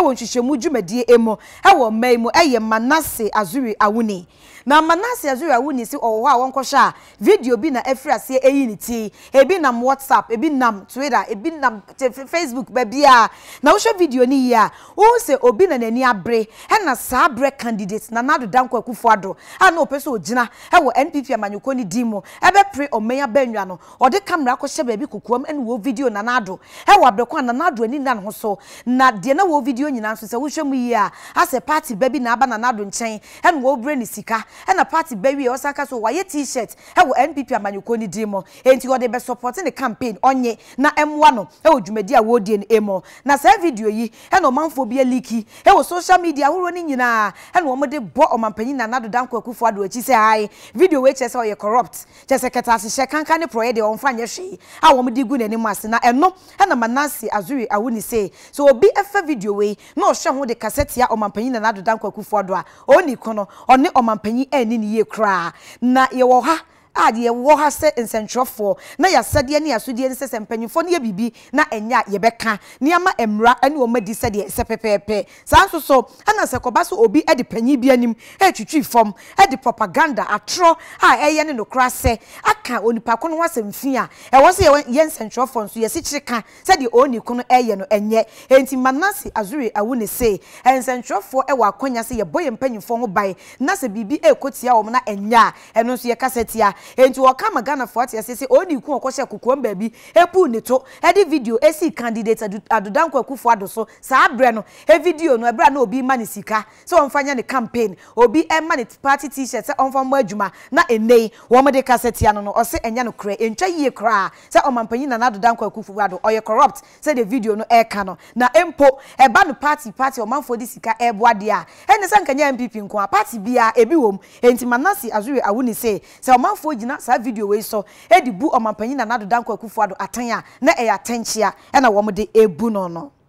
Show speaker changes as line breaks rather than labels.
ɛwɔ nhyehyɛmu dwumadie emu ɛwɔ mmaa mu ɛyɛ manase azuri awuni na manase azuri awuni si ɔwɔ hɔ a wɔnkɔhyɛ video bi na ɛfiri aseɛ ɛyi ne ebi na whatsapp ebi na twitter ebi na facebook baabi a na wohwɛ video ni ya, a se sɛ obi na n'ani abre, ɛna saa abere candidate na n'ado danko akufo ado a na ɔpɛ sɛ ogyina ɛwɔ npp amanyɔkɔ ne di mu ɛbɛpere ɔmɛnya bɛnwa no ɔde kamera akɔhyɛ baabi kokoam ɛna wɔ video na n'ado ɛwɔ abere na n'ado ani na ne so na deɛ na wɔ video nyinaa nso sɛ wohwɛ mu yie a asɛ party ba bi na aba nanado nkyɛn ɛna wɔbrɛ ne sika ɛna party ba wie ɔsan ka so wayɛ t-shirt ɛwɔ npp amanyɔkuo ne din mu enti wɔde bɛsɔpɔte ne campaign ɔnye na ɛmoa no ɛwɔ dwumadi a wɔredie no mu na saa video yi ɛna ɔmanfoɔ bi aliki ɛwɔ social media ahorow no nyinaa ɛna wɔde bɔ ɔmanpanyin nanado danko akufo ado akyi sɛ ae video wei kyerɛ sɛ ɔyɛ corrupt kyerɛ sɛ kɛtɛasehyɛ kanka ne porɔyɛ deɛ ɔmfa nyɛ hwee a wɔn gu n'anim ase na ɛno ɛna manase azuri awuni se so obi ɛfɛ video wei na ɔhyɛ ho de kasa ya ɔmanpanyin nana adodankwa akufo ado oni ɔni oni no ɔne ɔmanpanyin ɛni ne yie koraa na yɛwɔ ha a deɛ wɔ ha sɛ nsɛntwerɛfoɔ na yɛasɛdeɛ ne yɛasodeɛ ne se sɛ mpanyimfoɔ no yɛ biribi na ɛnyɛ a yɛbɛka nneɛma mmara ne wɔn adi sɛdeɛ ɛsɛ pɛpɛɛpɛ saa nso so ɛna sɛ kɔba so obi de panyin bi anim ɛretwitwi fam de propaganda atro a ɛyɛ ne nokora sɛ aka onipa ko no ho asɛm e a ɛwɔ sɛ yɛ nsɛntwerɛfoɔ nso se kyerɛ ka sɛdeɛ ɔɔni ko no ɛyɛ no ɛnyɛ enti manase azuri awu ne se nsɛntwerɛfoɔ ɛwɔ akɔnya sɛ yɛbɔ yɛn mpanyimfoɔ ho ban na se biribi e tia wɔn na enya a ɛno nso yɛkasa nti wɔka ma ghanafoɔ ate ase sɛ ɔni ku ɔkɔhyɛ kokoɔ baabi ɛpu ne to ɛde video ɛsi candidate adodanko akufo ado so saa berɛ no ɛvideo no ɛberɛ a na obi ma ne sika sɛ ɔmfa nyɛ ne campaign obi ɛma ne party t-shirt sɛ ɔmfa mmɔ adwuma na enei wɔn de kasa tia no no ɔsɛ ɛnyɛ no korɛ ɛntwa yie koraa sɛ ɔmampanyin na n'adodanko akufo ado ɔyɛ corrupt sɛ de video no ɛɛka e no na e mpo ɛba e no party party ɔmanfoɔ de sika ɛɛboa deɛ a ɛne sɛ nkanyɛ npp nko a party biara ebi wɔ mu enti manase azuri awuni sɛ sɛ ɔmanfoɔ gyina saa video wei so ɛde bu ɔmampanin nana do dankɔ akufo ado atɛn a na ɛyɛ atɛnkyea ɛna wɔn de ebu no no.